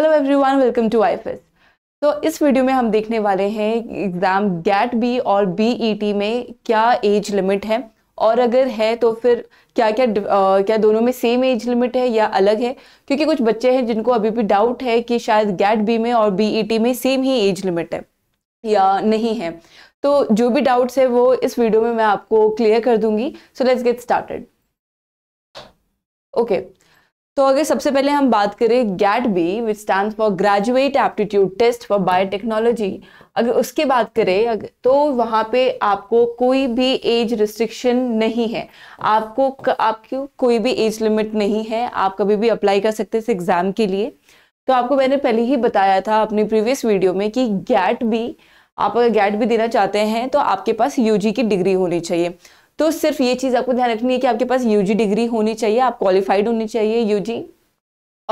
Hello everyone welcome to IFS तो इस video में हम देखने वाले हैं एग्ज़ाम गैट बी और बीईटी e में क्या एज लिमिट है और अगर है तो फिर क्या क्या आ, क्या दोनों में सेम एज लिमिट है या अलग है क्योंकि कुछ बच्चे हैं जिनको अभी भी डाउट है कि शायद गैट बी में और बीईटी e में सेम ही एज लिमिट है या नहीं है तो जो भी डाउट्स है वो इस वीडियो में मैं आपको क्लियर कर दूंगी so let's get started okay तो अगर सबसे पहले हम बात करें GAT B which stand for graduate aptitude test for biotechnology अगर उसकी बात करें तो वहाँ पे आपको कोई भी एज रिस्ट्रिक्शन नहीं है आपको आपकी कोई भी एज लिमिट नहीं है आप कभी भी अप्लाई कर सकते हैं इस एग्ज़ाम के लिए तो आपको मैंने पहले ही बताया था अपनी प्रीवियस वीडियो में कि गैट बी आप अगर गैट भी देना चाहते हैं तो आपके पास यूजी की डिग्री होनी चाहिए तो सिर्फ ये चीज़ आपको ध्यान रखनी है कि आपके पास यूजी डिग्री होनी चाहिए आप क्वालिफाइड होनी चाहिए यूजी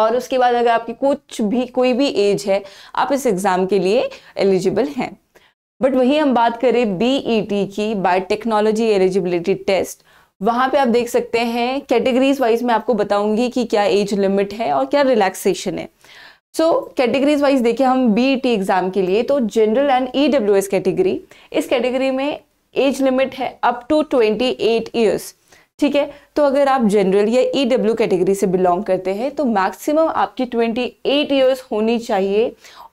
और उसके बाद अगर आपकी कुछ भी कोई भी एज है आप इस एग्ज़ाम के लिए एलिजिबल हैं बट वही हम बात करें बीईटी e की बायोटेक्नोलॉजी एलिजिबिलिटी टेस्ट वहाँ पे आप देख सकते हैं कैटेगरीज वाइज मैं आपको बताऊंगी कि क्या एज लिमिट है और क्या रिलैक्सेशन है सो कैटेगरीज वाइज देखिए हम बी टी एग्ज़ाम के लिए तो general and E W S category इस कैटेगरी में एज लिमिट है up to twenty eight years ठीक है तो अगर आप जनरल या ई डब्ल्यू कैटेगरी से बिलोंग करते हैं तो मैक्सिमम आपकी ट्वेंटी एट ईयर्स होनी चाहिए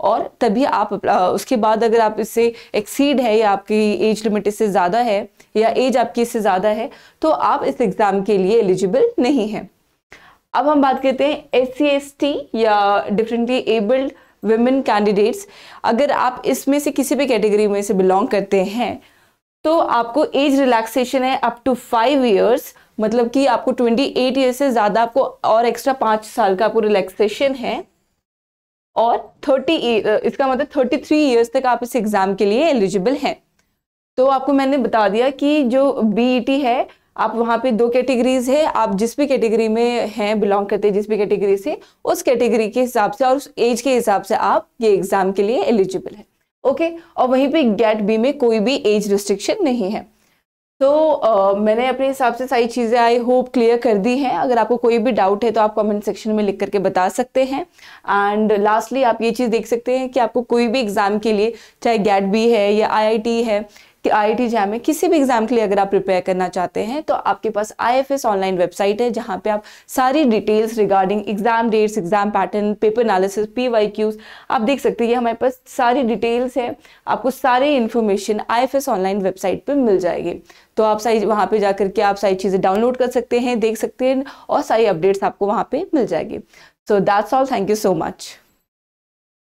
और तभी आप उसके बाद अगर आप इससे एक्सीड है या आपकी एज लिमिट इससे ज़्यादा है या एज आपकी इससे ज़्यादा है तो आप इस एग्ज़ाम के लिए एलिजिबल नहीं हैं अब हम बात करते हैं एस सी एस टी या डिफरेंटली एबल्ड वेमेन कैंडिडेट्स अगर आप इसमें से किसी भी कैटेगरी में से बिलोंग करते हैं तो आपको एज रिलैक्सेशन है अप टू फाइव ईयर्स मतलब कि आपको ट्वेंटी एट ईयर से ज़्यादा आपको और एक्स्ट्रा पाँच साल का आपको रिलैक्सेशन है और थर्टी इसका मतलब थर्टी थ्री ईयर्स तक आप इस एग्ज़ाम के लिए एलिजिबल हैं तो आपको मैंने बता दिया कि जो बी e है आप वहाँ पे दो कैटेगरीज है आप जिस भी कैटेगरी में हैं बिलोंग करते हैं जिस भी कैटेगरी से उस कैटेगरी के हिसाब से और उस एज के हिसाब से आप ये एग्ज़ाम के लिए एलिजिबल है ओके okay? और वहीं पे गेट बी में कोई भी एज रिस्ट्रिक्शन नहीं है तो so, uh, मैंने अपने हिसाब से सारी चीज़ें आई होप क्लियर कर दी हैं अगर आपको कोई भी डाउट है तो आप कमेंट सेक्शन में लिख करके बता सकते हैं एंड लास्टली आप ये चीज़ देख सकते हैं कि आपको कोई भी एग्ज़ाम के लिए चाहे गैट बी है या आईआईटी है कि आई जैम में किसी भी एग्ज़ाम के लिए अगर आप प्रिपेयर करना चाहते हैं तो आपके पास आई ऑनलाइन वेबसाइट है जहाँ पे आप सारी details regarding exam dates exam pattern paper analysis पी आप देख सकते हैं हमारे पास सारी डिटेल्स है आपको सारी इन्फॉर्मेशन आई ऑनलाइन वेबसाइट पर मिल जाएगी तो आप सारी वहाँ पे जाकर के आप सारी चीज़ें डाउनलोड कर सकते हैं देख सकते हैं और सारी अपडेट्स आपको वहाँ पे मिल जाएगी so that's all thank you so much